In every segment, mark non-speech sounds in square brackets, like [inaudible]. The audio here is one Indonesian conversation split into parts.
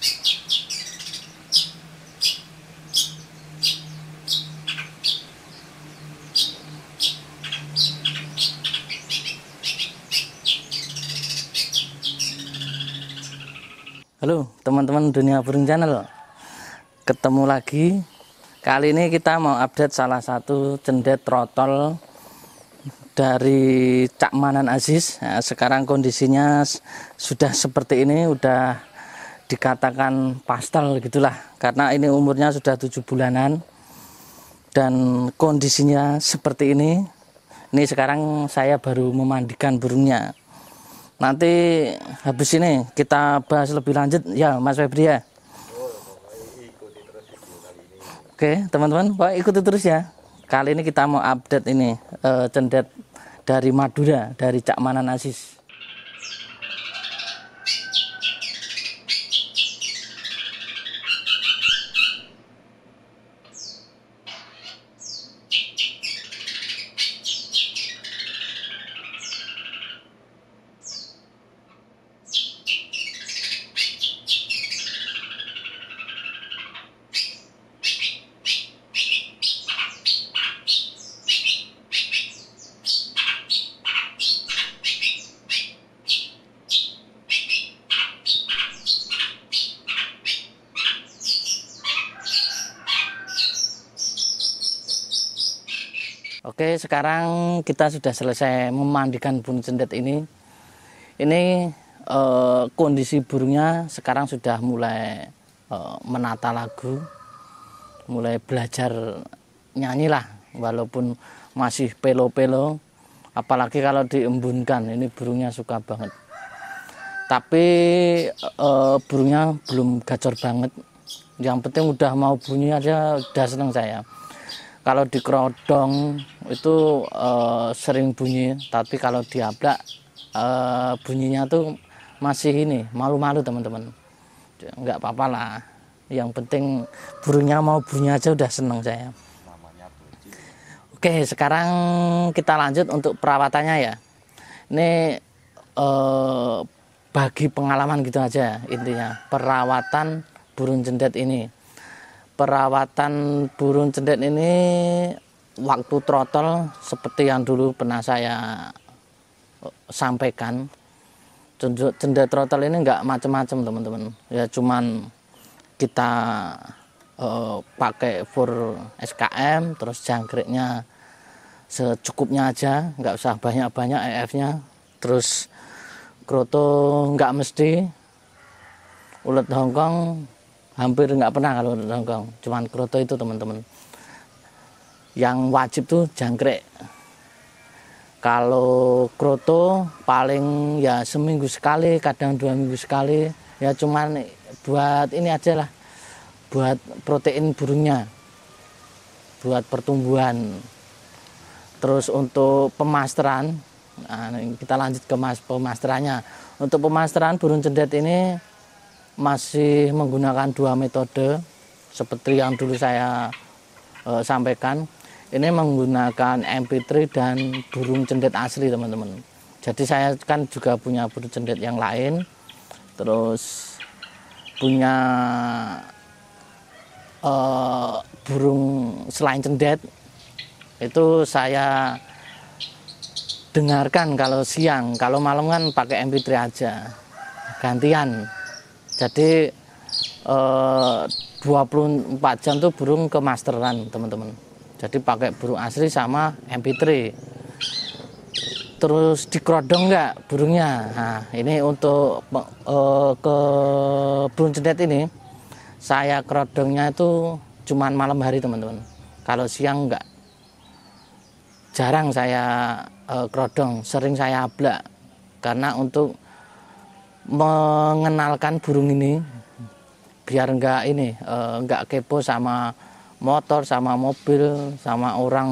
Halo teman-teman dunia burung channel Ketemu lagi Kali ini kita mau update salah satu cendet trotol Dari Cakmanan Aziz nah, Sekarang kondisinya sudah seperti ini Udah dikatakan pastel gitulah karena ini umurnya sudah tujuh bulanan dan kondisinya seperti ini ini sekarang saya baru memandikan burungnya nanti habis ini kita bahas lebih lanjut ya Mas Febri ya Oke teman-teman Pak ikuti terus ya kali ini kita mau update ini uh, cendet dari Madura dari Cakmanan Asis Oke, sekarang kita sudah selesai memandikan burung cendet ini. Ini e, kondisi burungnya sekarang sudah mulai e, menata lagu, mulai belajar nyanyi lah, walaupun masih pelo-pelo. Apalagi kalau diembunkan, ini burungnya suka banget. Tapi e, burungnya belum gacor banget. Yang penting udah mau bunyi aja udah seneng saya kalau di kerodong itu e, sering bunyi tapi kalau diablak e, eh, bunyinya tuh masih ini malu-malu teman-teman nggak apa-apa lah yang penting burungnya mau bunyi aja udah seneng saya oke sekarang kita lanjut untuk perawatannya ya ini e, bagi pengalaman gitu aja intinya perawatan burung jendet ini perawatan burung cendet ini waktu trotol seperti yang dulu pernah saya sampaikan cendet trotol ini nggak macam-macam teman-teman ya cuman kita uh, pakai fur SKM terus jangkriknya secukupnya aja nggak usah banyak-banyak EF-nya terus kroto nggak mesti ulet Hongkong hampir nggak pernah kalau nongkrong cuman kroto itu teman-teman yang wajib tuh jangkrik kalau kroto paling ya seminggu sekali kadang dua minggu sekali ya cuman buat ini aja lah buat protein burungnya buat pertumbuhan terus untuk pemasteran nah, kita lanjut ke mas pemasterannya untuk pemasteran burung cendet ini masih menggunakan dua metode seperti yang dulu saya e, sampaikan. Ini menggunakan MP3 dan burung cendet asli teman-teman. Jadi saya kan juga punya burung cendet yang lain, terus punya e, burung selain cendet itu saya dengarkan kalau siang, kalau malam kan pakai MP3 aja gantian jadi e, eh, 24 jam tuh burung ke masteran teman-teman. Jadi pakai burung asli sama MP3. Terus dikerodong nggak burungnya? Nah, ini untuk e, ke burung cendet ini saya kerodongnya itu cuman malam hari teman-teman. Kalau siang nggak jarang saya e, eh, kerodong, sering saya ablak karena untuk mengenalkan burung ini biar enggak ini enggak eh, kepo sama motor sama mobil sama orang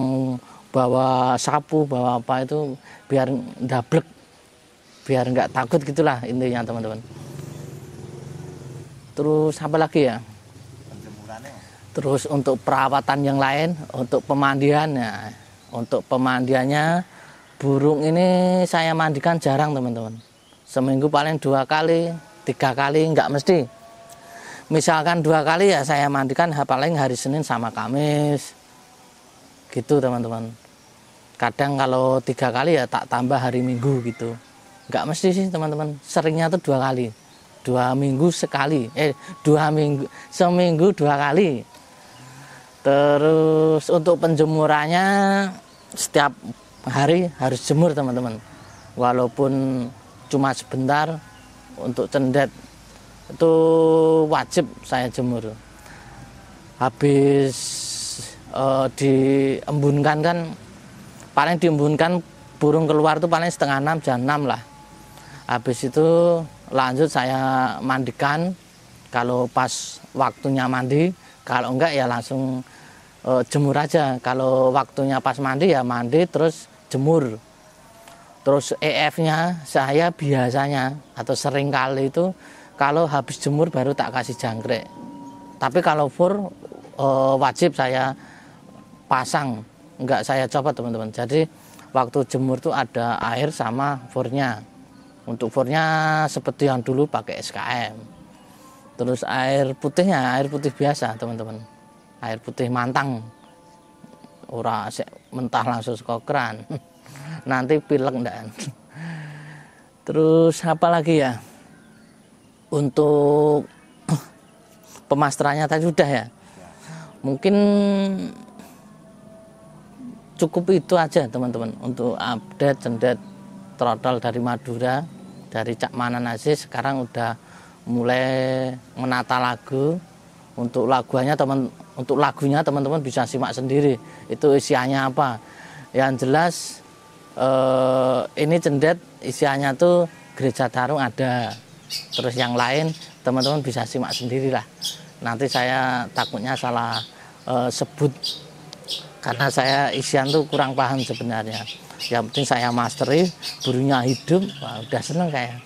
bawa sapu bawa apa itu biar dablek biar enggak takut gitulah intinya teman-teman terus apa lagi ya terus untuk perawatan yang lain untuk pemandian ya untuk pemandiannya burung ini saya mandikan jarang teman-teman Seminggu paling dua kali, tiga kali, nggak mesti. Misalkan dua kali ya saya mandikan paling hari Senin sama Kamis. Gitu teman-teman. Kadang kalau tiga kali ya tak tambah hari Minggu gitu. Nggak mesti sih teman-teman. Seringnya tuh dua kali. Dua minggu sekali. Eh dua minggu, seminggu dua kali. Terus untuk penjemurannya setiap hari harus jemur teman-teman. Walaupun cuma sebentar untuk cendet itu wajib saya jemur habis e, diembunkan kan paling diembunkan burung keluar tuh paling setengah enam jam enam lah habis itu lanjut saya mandikan kalau pas waktunya mandi kalau enggak ya langsung e, jemur aja kalau waktunya pas mandi ya mandi terus jemur Terus EF-nya saya biasanya atau sering kali itu kalau habis jemur baru tak kasih jangkrik. Tapi kalau fur e, wajib saya pasang, enggak saya coba teman-teman. Jadi waktu jemur tuh ada air sama furnya. Untuk furnya seperti yang dulu pakai SKM. Terus air putihnya air putih biasa teman-teman. Air putih mantang. Ora mentah langsung ke keran. [laughs] nanti pilek dan terus apa lagi ya untuk pemasterannya tadi sudah ya mungkin cukup itu aja teman-teman untuk update cendet trotol dari Madura dari Cak Manan Aziz sekarang udah mulai menata lagu untuk lagunya teman untuk lagunya teman-teman bisa simak sendiri itu isiannya apa yang jelas Eh, ini cendet isiannya tuh gereja tarung ada. Terus yang lain teman-teman bisa simak sendiri lah. Nanti saya takutnya salah e, sebut karena saya isian tuh kurang paham sebenarnya. Yang penting saya masteri, burunya hidup, wah, udah seneng kayak.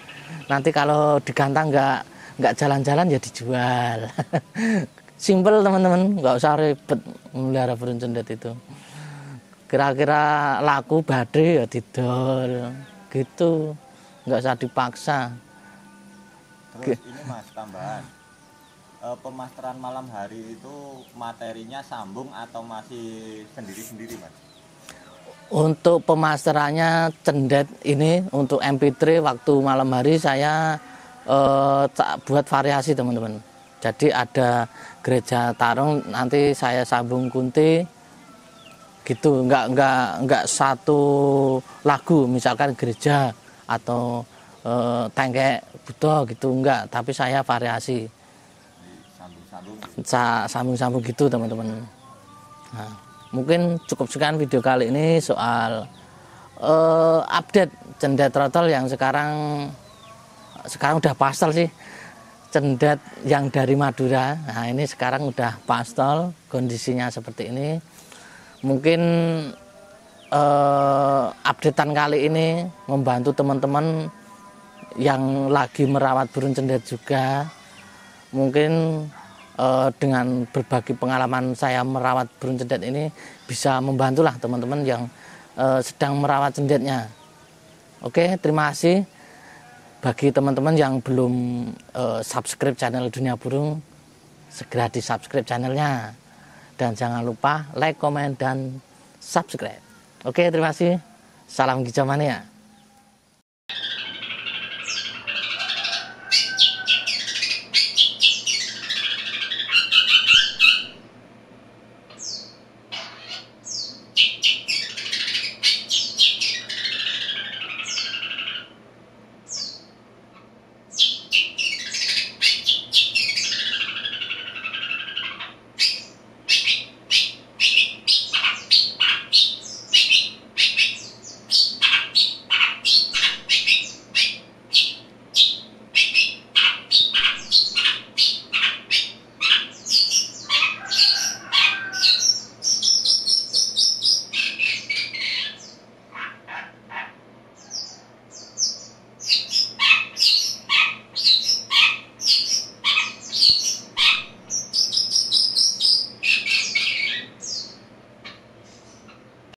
Nanti kalau digantang nggak nggak jalan-jalan ya dijual. [laughs] Simple teman-teman, nggak usah ribet melihara burung cendet itu kira-kira laku badai ya didol gitu nggak usah dipaksa terus ini mas tambahan e, pemasteran malam hari itu materinya sambung atau masih sendiri-sendiri mas untuk pemasterannya cendet ini untuk MP3 waktu malam hari saya e, buat variasi teman-teman jadi ada gereja tarung nanti saya sambung kunti gitu nggak nggak nggak satu lagu misalkan gereja atau e, eh, tengkek buto gitu nggak tapi saya variasi sambung-sambung gitu teman-teman nah, mungkin cukup sekian video kali ini soal e, update cendet trotol yang sekarang sekarang udah pastel sih cendet yang dari Madura nah ini sekarang udah pastel kondisinya seperti ini mungkin uh, updatean kali ini membantu teman-teman yang lagi merawat burung cendet juga mungkin uh, dengan berbagi pengalaman saya merawat burung cendet ini bisa membantulah teman-teman yang uh, sedang merawat cendetnya oke terima kasih bagi teman-teman yang belum uh, subscribe channel dunia burung segera di subscribe channelnya dan jangan lupa like, comment, dan subscribe. Oke, terima kasih. Salam Gijamania.